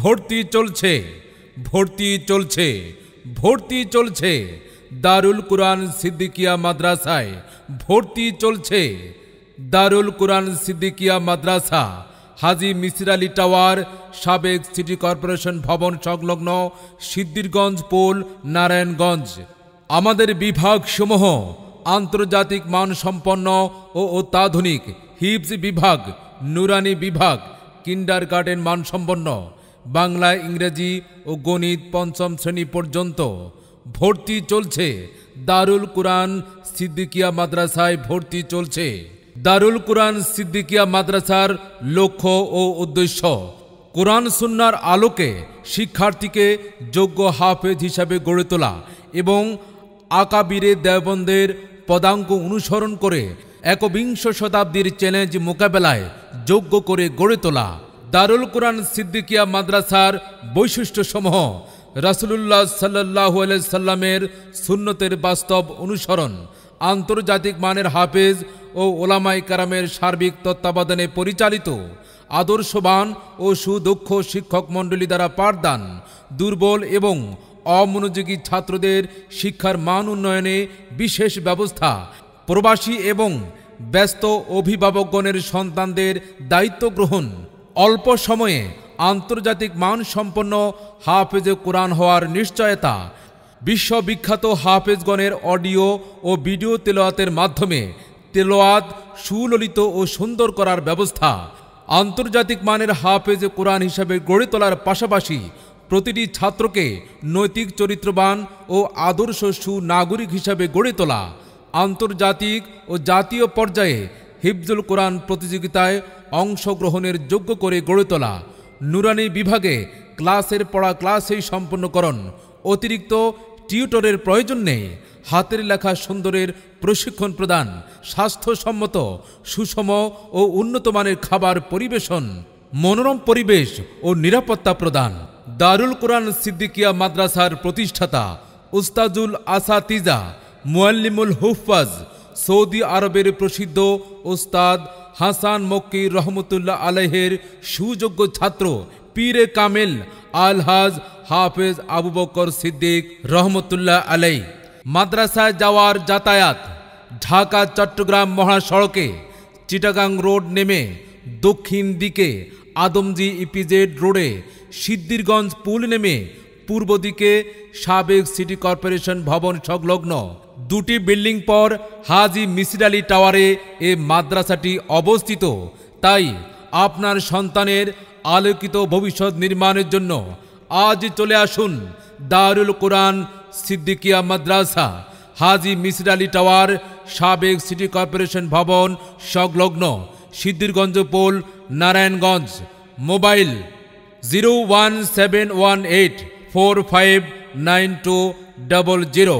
ভর্তি চলছে ভর্তি চলছে ভর্তি চলছে দারুল কোরআন সিদ্দিকিয়া মাদ্রাসায় ভর্তি চলছে দারুল কোরআন সিদ্দিকিয়া মাদ্রাসা হাজি মিসির আলী টাওয়ার সাবেক সিটি কর্পোরেশন ভবন সংলগ্ন সিদ্দিরগঞ্জ পোল নারায়ণগঞ্জ আমাদের বিভাগসমূহ আন্তর্জাতিক মানসম্পন্ন ও অত্যাধুনিক হিপস বিভাগ নুরানি বিভাগ কিন্ডার গার্ডেন মানসম্পন্ন বাংলা ইংরেজি ও গণিত পঞ্চম শ্রেণী পর্যন্ত ভর্তি চলছে দারুল কোরআন সিদ্দিকিয়া মাদ্রাসায় ভর্তি চলছে দারুল কোরআন সিদ্দিকিয়া মাদ্রাসার লক্ষ্য ও উদ্দেশ্য কোরআন সুন্নার আলোকে শিক্ষার্থীকে যোগ্য হাফেজ হিসাবে গড়ে তোলা এবং আকাবিরে দেবন্দের পদাঙ্ক অনুসরণ করে একবিংশ শতাব্দীর চ্যালেঞ্জ মোকাবেলায় যোগ্য করে গড়ে তোলা দারুল কোরআন সিদ্দিকিয়া মাদ্রাসার বৈশিষ্ট্যসমূহ রাসুলুল্লাহ সাল্লাহ সাল্লামের সুন্নতের বাস্তব অনুসরণ আন্তর্জাতিক মানের হাফেজ ও ওলামাই কারামের সার্বিক তত্ত্বাবধানে পরিচালিত আদর্শবান ও সুদক্ষ শিক্ষক মণ্ডলী দ্বারা পাঠদান দুর্বল এবং অমনোযোগী ছাত্রদের শিক্ষার মান উন্নয়নে বিশেষ ব্যবস্থা প্রবাসী এবং ব্যস্ত অভিভাবকগণের সন্তানদের দায়িত্ব গ্রহণ অল্প সময়ে আন্তর্জাতিক মানসম্পন্ন হাফেজে কোরআন হওয়ার নিশ্চয়তা বিশ্ববিখ্যাত হাফেজগণের অডিও ও ভিডিও তেলোয়াতের মাধ্যমে তেলোয়াত সুললিত ও সুন্দর করার ব্যবস্থা আন্তর্জাতিক মানের হাফেজে কোরআন হিসাবে গড়ে তোলার পাশাপাশি প্রতিটি ছাত্রকে নৈতিক চরিত্রবান ও আদর্শ সুনাগরিক হিসাবে গড়ে তোলা আন্তর্জাতিক ও জাতীয় পর্যায়ে হিফজুল কোরআন প্রতিযোগিতায় অংশগ্রহণের যোগ্য করে গড়ে তোলা নুরানি বিভাগে ক্লাসের পড়া ক্লাসেই সম্পন্নকরণ অতিরিক্ত টিউটরের প্রয়োজন নেই হাতের লেখা সুন্দরের প্রশিক্ষণ প্রদান স্বাস্থ্যসম্মত সুষম ও উন্নতমানের খাবার পরিবেশন মনোরম পরিবেশ ও নিরাপত্তা প্রদান দারুল কোরআন সিদ্দিকিয়া মাদ্রাসার প্রতিষ্ঠাতা উস্তাজুল আসাতিজা মুয়াল্লিমুল হুফাজ সৌদি আরবের প্রসিদ্ধ ওস্তাদ হাসান মক্কি রহমতুল্লাহ আলহের সুযোগ্য ছাত্র পীরে কামেল আলহাজ হাফেজ আবু বকর সিদ্দিক রহমতুল্লাহ আলাই মাদ্রাসায় যাওয়ার যাতায়াত ঢাকা চট্টগ্রাম মহাসড়কে চিটাগাং রোড নেমে দক্ষিণ দিকে আদমজি ইপিজেড রোডে সিদ্দিরগঞ্জ পুল নেমে পূর্ব দিকে সাবেক সিটি কর্পোরেশন ভবন সংলগ্ন দুটি বিল্ডিং পর হাজি মিসির আলী টাওয়ারে এ মাদ্রাসাটি অবস্থিত তাই আপনার সন্তানের আলোকিত ভবিষ্যৎ নির্মাণের জন্য আজ চলে আসুন দারুল কোরআন সিদ্দিকিয়া মাদ্রাসা হাজি মিসির আলী টাওয়ার সাবেক সিটি কর্পোরেশন ভবন সংলগ্ন সিদ্ধিরগঞ্জ পোল Narayanganj mobile zero one seven one eight four five nine two double zero